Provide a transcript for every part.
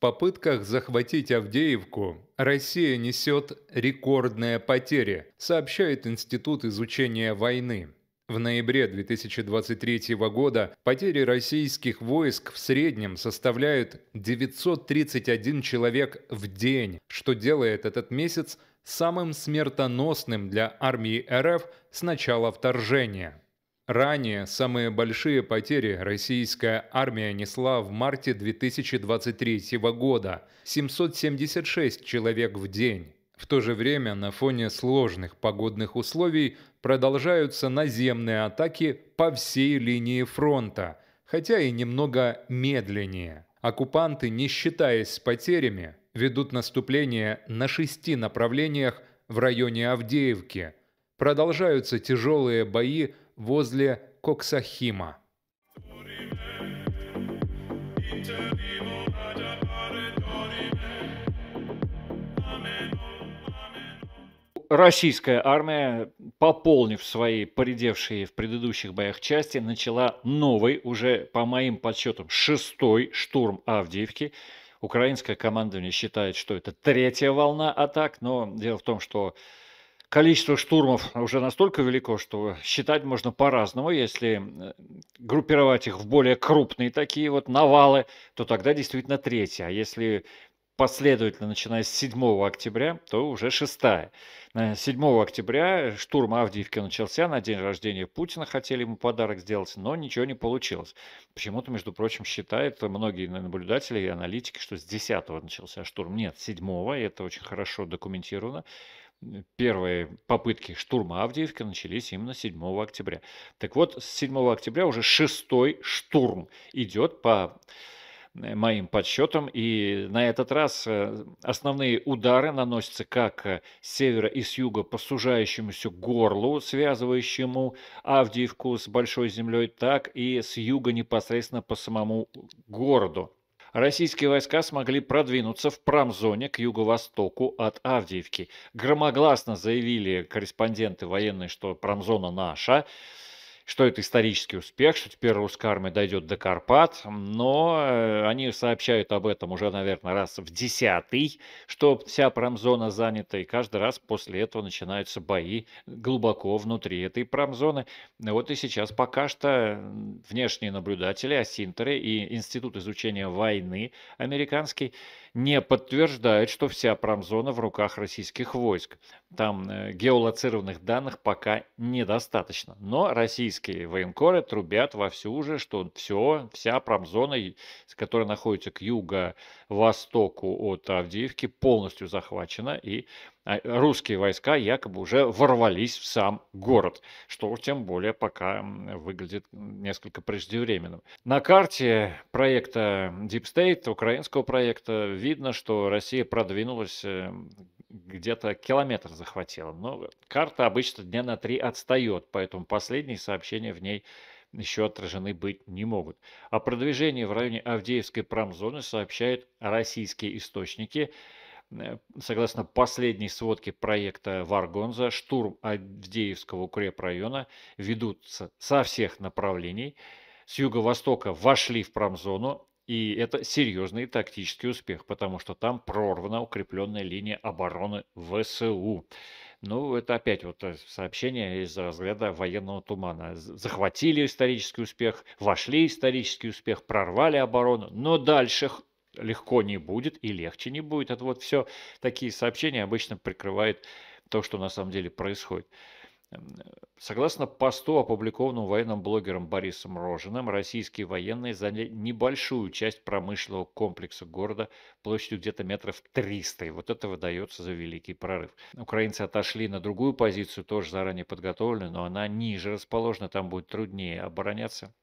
попытках захватить Авдеевку Россия несет рекордные потери, сообщает Институт изучения войны. В ноябре 2023 года потери российских войск в среднем составляют 931 человек в день, что делает этот месяц самым смертоносным для армии РФ с начала вторжения. Ранее самые большие потери российская армия несла в марте 2023 года – 776 человек в день. В то же время на фоне сложных погодных условий продолжаются наземные атаки по всей линии фронта, хотя и немного медленнее. Оккупанты, не считаясь с потерями, ведут наступление на шести направлениях в районе Авдеевки. Продолжаются тяжелые бои возле Коксахима. Российская армия, пополнив свои поредевшие в предыдущих боях части, начала новый, уже по моим подсчетам, шестой штурм Авдеевки. Украинское командование считает, что это третья волна атак, но дело в том, что количество штурмов уже настолько велико, что считать можно по-разному. Если группировать их в более крупные такие вот навалы, то тогда действительно третья. А если последовательно, начиная с 7 октября, то уже 6. 7 октября штурм Авдеевки начался, на день рождения Путина хотели ему подарок сделать, но ничего не получилось. Почему-то, между прочим, считают многие наблюдатели и аналитики, что с 10 начался штурм. Нет, 7 это очень хорошо документировано первые попытки штурма Авдеевки начались именно 7 октября. Так вот, с 7 октября уже шестой штурм идет по э, моим подсчетам. И на этот раз э, основные удары наносятся как э, с севера и с юга по сужающемуся горлу, связывающему Авдиевку с Большой землей, так и с юга непосредственно по самому городу российские войска смогли продвинуться в промзоне к юго-востоку от Авдеевки. Громогласно заявили корреспонденты военные, что промзона наша что это исторический успех, что теперь русская армия дойдет до Карпат, но э, они сообщают об этом уже, наверное, раз в десятый, что вся промзона занята, и каждый раз после этого начинаются бои глубоко внутри этой промзоны. Вот и сейчас пока что внешние наблюдатели, Асинтеры и Институт изучения войны американский не подтверждает, что вся промзона в руках российских войск. Там э, геолоцированных данных пока недостаточно. Но российские военкоры трубят вовсю уже, что все, вся промзона, которая находится к юго-востоку от Авдеевки, полностью захвачена и а, русские войска якобы уже ворвались в сам город, что тем более пока выглядит несколько преждевременным. На карте проекта Deep State, украинского проекта, видно, что Россия продвинулась э, где-то километр захватила. Но карта обычно дня на три отстает, поэтому последние сообщения в ней еще отражены быть не могут. О продвижении в районе Авдеевской промзоны сообщают российские источники – Э, согласно последней сводке проекта Варгонза, штурм Авдеевского укрепрайона ведутся со всех направлений. С юго-востока вошли в промзону, и это серьезный тактический успех, потому что там прорвана укрепленная линия обороны ВСУ. Ну, это опять вот э, сообщение из разряда военного тумана. Захватили исторический успех, вошли в исторический успех, прорвали оборону, но дальше легко не будет и легче не будет. Это вот все такие сообщения обычно прикрывают то, что на самом деле происходит. Согласно посту, опубликованному военным блогером Борисом Рожиным, российские военные заняли небольшую часть промышленного комплекса города площадью где-то метров 300. И вот это выдается за великий прорыв. Украинцы отошли на другую позицию, тоже заранее подготовленную, но она ниже расположена, там будет труднее обороняться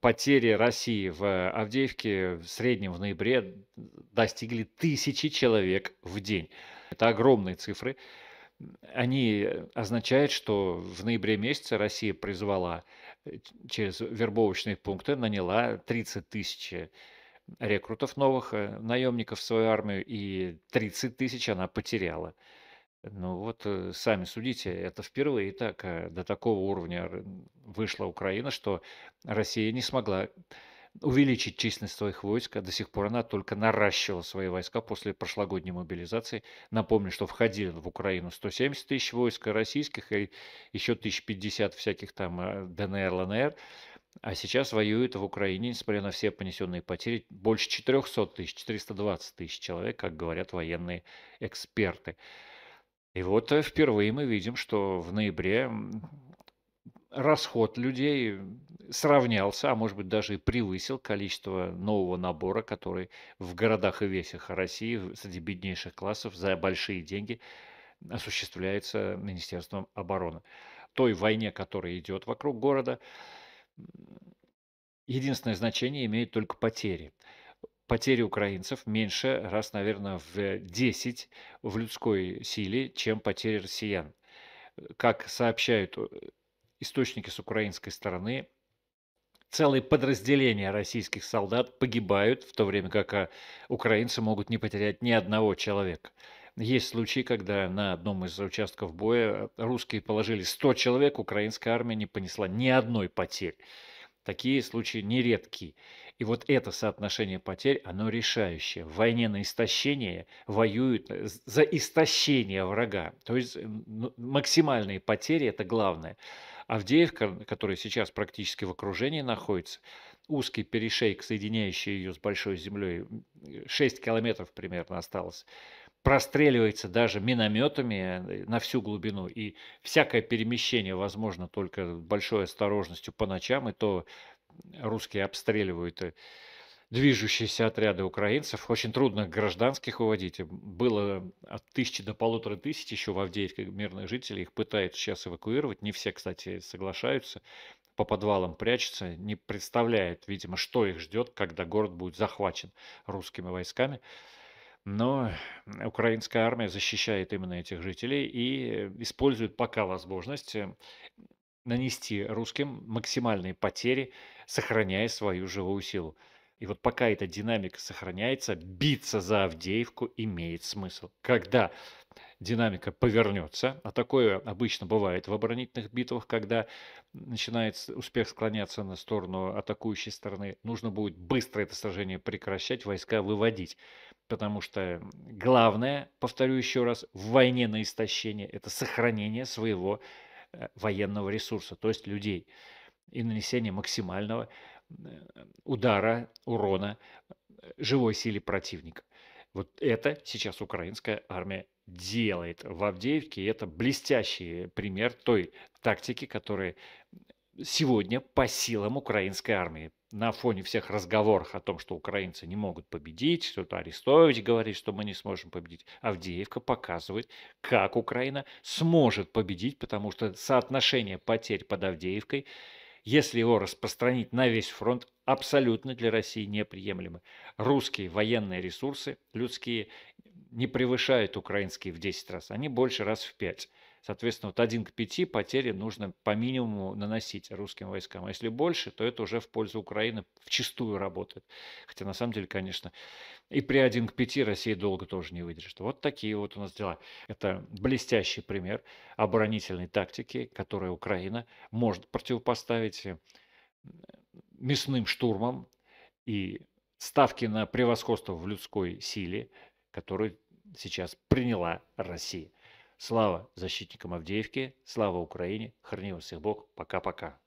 потери России в Авдеевке в среднем в ноябре достигли тысячи человек в день. Это огромные цифры. Они э, означают, что в ноябре месяце Россия призвала э, через вербовочные пункты, наняла 30 тысяч э, рекрутов новых наемников в свою армию, и 30 тысяч она потеряла. Ну вот э, сами судите, это впервые так э, до такого уровня вышла Украина, что Россия не смогла увеличить численность своих войск, а до сих пор она только наращивала свои войска после прошлогодней мобилизации. Напомню, что входили в Украину 170 тысяч войск российских и еще 1050 всяких там э, ДНР, ЛНР. А сейчас воюют в Украине, несмотря на все понесенные потери, больше 400 тысяч, 420 тысяч человек, как говорят военные эксперты. И вот э, впервые мы видим, что в ноябре расход людей сравнялся, а может быть даже и превысил количество нового набора, который в городах и весях России среди беднейших классов за большие деньги осуществляется Министерством обороны. Той войне, которая идет вокруг города, единственное значение имеет только потери потери украинцев меньше, раз, наверное, в 10 в людской силе, чем потери россиян. Как сообщают э, источники с украинской стороны, целые подразделения российских солдат погибают, в то время как а, украинцы могут не потерять ни одного человека. Есть случаи, когда на одном из участков боя русские положили 100 человек, украинская армия не понесла ни одной потери. Такие случаи нередки. И вот это соотношение потерь, оно решающее. В войне на истощение воюют э, за истощение врага. То есть ну, максимальные потери – это главное. Авдеевка, которая сейчас практически в окружении находится, узкий перешейк, соединяющий ее с Большой землей, 6 э, километров примерно осталось, простреливается даже минометами э, на всю глубину, и всякое перемещение возможно только большой осторожностью по ночам, и то русские обстреливают э, движущиеся отряды украинцев. Очень трудно гражданских выводить. Э, было от тысячи до полутора тысяч еще в Авдеевке мирных жителей. Их пытаются сейчас эвакуировать. Не все, кстати, соглашаются. По подвалам прячутся. Не представляют, видимо, что их ждет, когда город будет захвачен русскими войсками. Но э, украинская армия защищает именно этих жителей и использует пока возможность нанести русским максимальные потери, сохраняя свою живую силу. И вот пока эта динамика сохраняется, биться за Авдеевку имеет смысл. Когда динамика повернется, а такое обычно бывает в оборонительных битвах, когда начинает успех склоняться на сторону атакующей стороны, нужно будет быстро это сражение прекращать, войска выводить. Потому что главное, повторю еще раз, в войне на истощение – это сохранение своего Э, военного ресурса, то есть людей, и нанесение максимального э, удара, урона э, живой силе противника. Вот это сейчас украинская армия делает в Авдеевке. И это блестящий пример той тактики, которая сегодня по силам украинской армии на фоне всех разговоров о том, что украинцы не могут победить, что-то Арестович говорит, что мы не сможем победить, Авдеевка показывает, как Украина сможет победить, потому что соотношение потерь под Авдеевкой, если его распространить на весь фронт, абсолютно для России неприемлемы. Русские военные ресурсы, людские, не превышают украинские в 10 раз, они больше раз в 5. Соответственно, вот 1 к 5 потери нужно по минимуму наносить русским войскам. А если больше, то это уже в пользу Украины в чистую работает. Хотя на самом деле, конечно, и при 1 к 5 Россия долго тоже не выдержит. Вот такие вот у нас дела. Это блестящий пример оборонительной тактики, которую Украина может противопоставить э, мясным штурмам и ставки на превосходство в людской силе, которую сейчас приняла Россия. Слава защитникам Авдеевки, слава Украине, храни вас всех Бог, пока-пока.